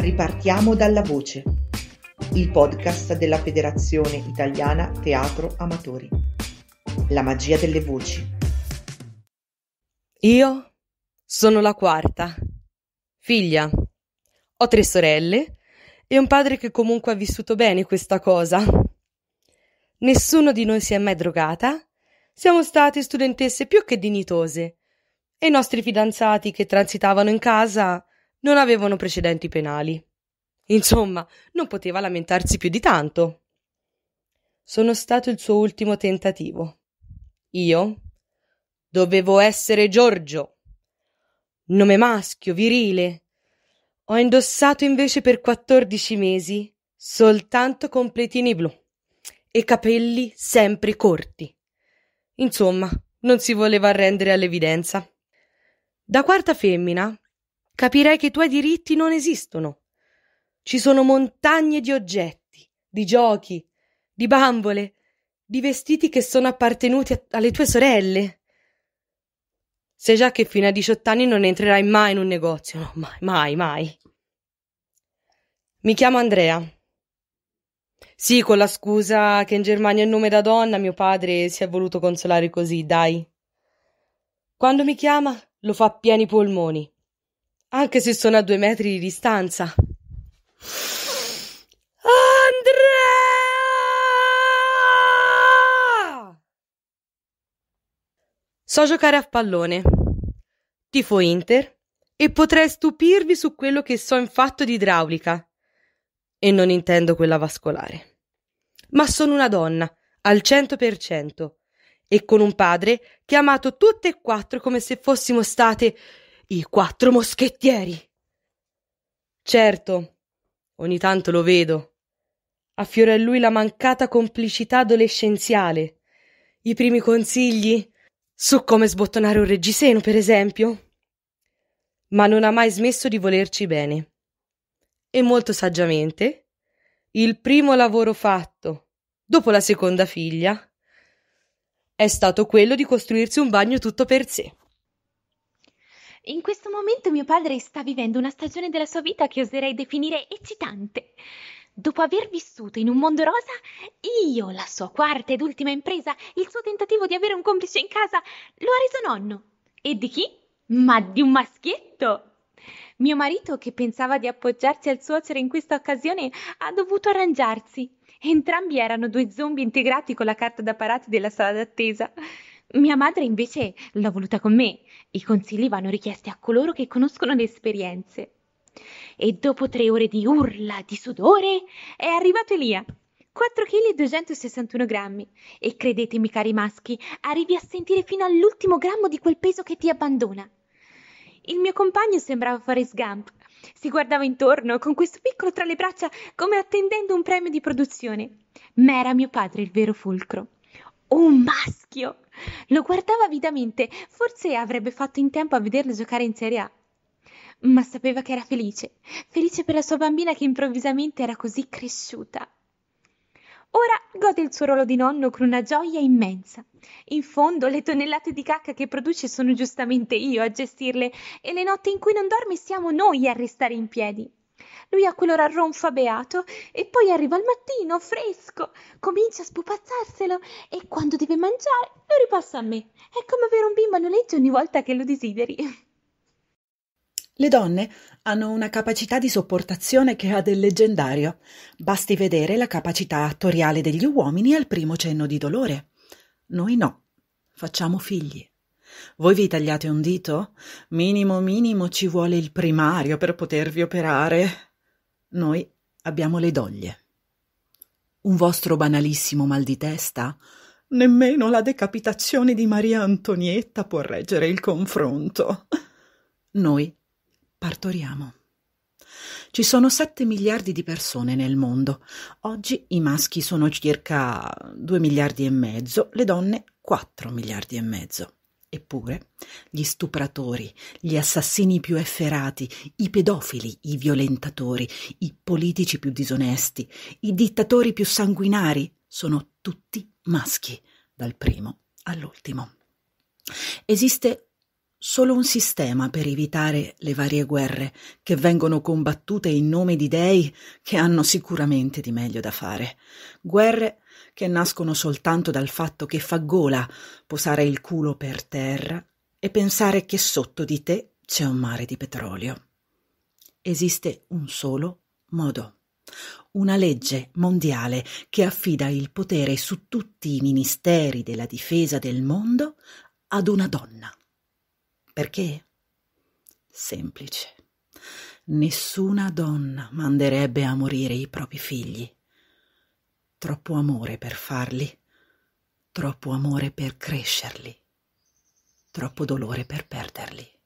Ripartiamo dalla voce, il podcast della Federazione Italiana Teatro Amatori. La magia delle voci. Io sono la quarta, figlia. Ho tre sorelle e un padre che comunque ha vissuto bene questa cosa. Nessuno di noi si è mai drogata. Siamo state studentesse più che dignitose. E i nostri fidanzati che transitavano in casa non avevano precedenti penali. Insomma, non poteva lamentarsi più di tanto. Sono stato il suo ultimo tentativo. Io dovevo essere Giorgio. Nome maschio, virile. Ho indossato invece per 14 mesi soltanto completini blu e capelli sempre corti. Insomma, non si voleva arrendere all'evidenza. Da quarta femmina capirai che i tuoi diritti non esistono. Ci sono montagne di oggetti, di giochi, di bambole, di vestiti che sono appartenuti a- alle tue sorelle. Sai già che fino a 18 anni non entrerai mai in un negozio, no, mai, mai, mai. Mi chiamo Andrea. Sì, con la scusa che in Germania è nome da donna mio padre si è voluto consolare così, dai. Quando mi chiama lo fa a pieni polmoni anche se sono a due metri di distanza. Andrea! So giocare a pallone, tifo Inter e potrei stupirvi su quello che so in fatto di idraulica. E non intendo quella vascolare. Ma sono una donna, al 100%, e con un padre che ha amato tutte e quattro come se fossimo state i quattro moschettieri. Certo, ogni tanto lo vedo. Affiora in lui la mancata complicità adolescenziale. I primi consigli su come sbottonare un reggiseno, per esempio. Ma non ha mai smesso di volerci bene. E molto saggiamente, il primo lavoro fatto dopo la seconda figlia è stato quello di costruirsi un bagno tutto per sé. In questo momento mio padre sta vivendo una stagione della sua vita che oserei definire eccitante. Dopo aver vissuto in un mondo rosa, io, la sua quarta ed ultima impresa, il suo tentativo di avere un complice in casa, lo ha reso nonno. E di chi? Ma di un maschietto! Mio marito, che pensava di appoggiarsi al suocero in questa occasione, ha dovuto arrangiarsi. Entrambi erano due zombie integrati con la carta da parati della sala d'attesa. Mia madre invece l'ha voluta con me. I consigli vanno richiesti a coloro che conoscono le esperienze. E dopo tre ore di urla, di sudore, è arrivato Elia. 4 kg e 261 grammi. E credetemi, cari maschi, arrivi a sentire fino all'ultimo grammo di quel peso che ti abbandona. Il mio compagno sembrava fare Gump. Si guardava intorno, con questo piccolo tra le braccia, come attendendo un premio di produzione. Ma era mio padre il vero fulcro un maschio! Lo guardava avidamente, forse avrebbe fatto in tempo a vederlo giocare in Serie A. Ma sapeva che era felice, felice per la sua bambina che improvvisamente era così cresciuta. Ora gode il suo ruolo di nonno con una gioia immensa. In fondo le tonnellate di cacca che produce sono giustamente io a gestirle e le notti in cui non dorme siamo noi a restare in piedi. Lui ha quell'ora ronfa beato e poi arriva al mattino fresco, comincia a spupazzarselo e quando deve mangiare lo ripassa a me. È come avere un bimbo a noleggio ogni volta che lo desideri. Le donne hanno una capacità di sopportazione che ha del leggendario. Basti vedere la capacità attoriale degli uomini al primo cenno di dolore. Noi no, facciamo figli. Voi vi tagliate un dito? Minimo minimo ci vuole il primario per potervi operare. Noi abbiamo le doglie. Un vostro banalissimo mal di testa? Nemmeno la decapitazione di Maria Antonietta può reggere il confronto. Noi partoriamo. Ci sono 7 miliardi di persone nel mondo. Oggi i maschi sono circa 2 miliardi e mezzo, le donne 4 miliardi e mezzo. Eppure, gli stupratori, gli assassini più efferati, i pedofili, i violentatori, i politici più disonesti, i dittatori più sanguinari sono tutti maschi, dal primo all'ultimo. Esiste solo un sistema per evitare le varie guerre che vengono combattute in nome di dei che hanno sicuramente di meglio da fare. Guerre che nascono soltanto dal fatto che fa gola posare il culo per terra e pensare che sotto di te c'è un mare di petrolio. Esiste un solo modo. Una legge mondiale che affida il potere su tutti i ministeri della difesa del mondo ad una donna. Perché? Semplice. Nessuna donna manderebbe a morire i propri figli. Troppo amore per farli, troppo amore per crescerli, troppo dolore per perderli.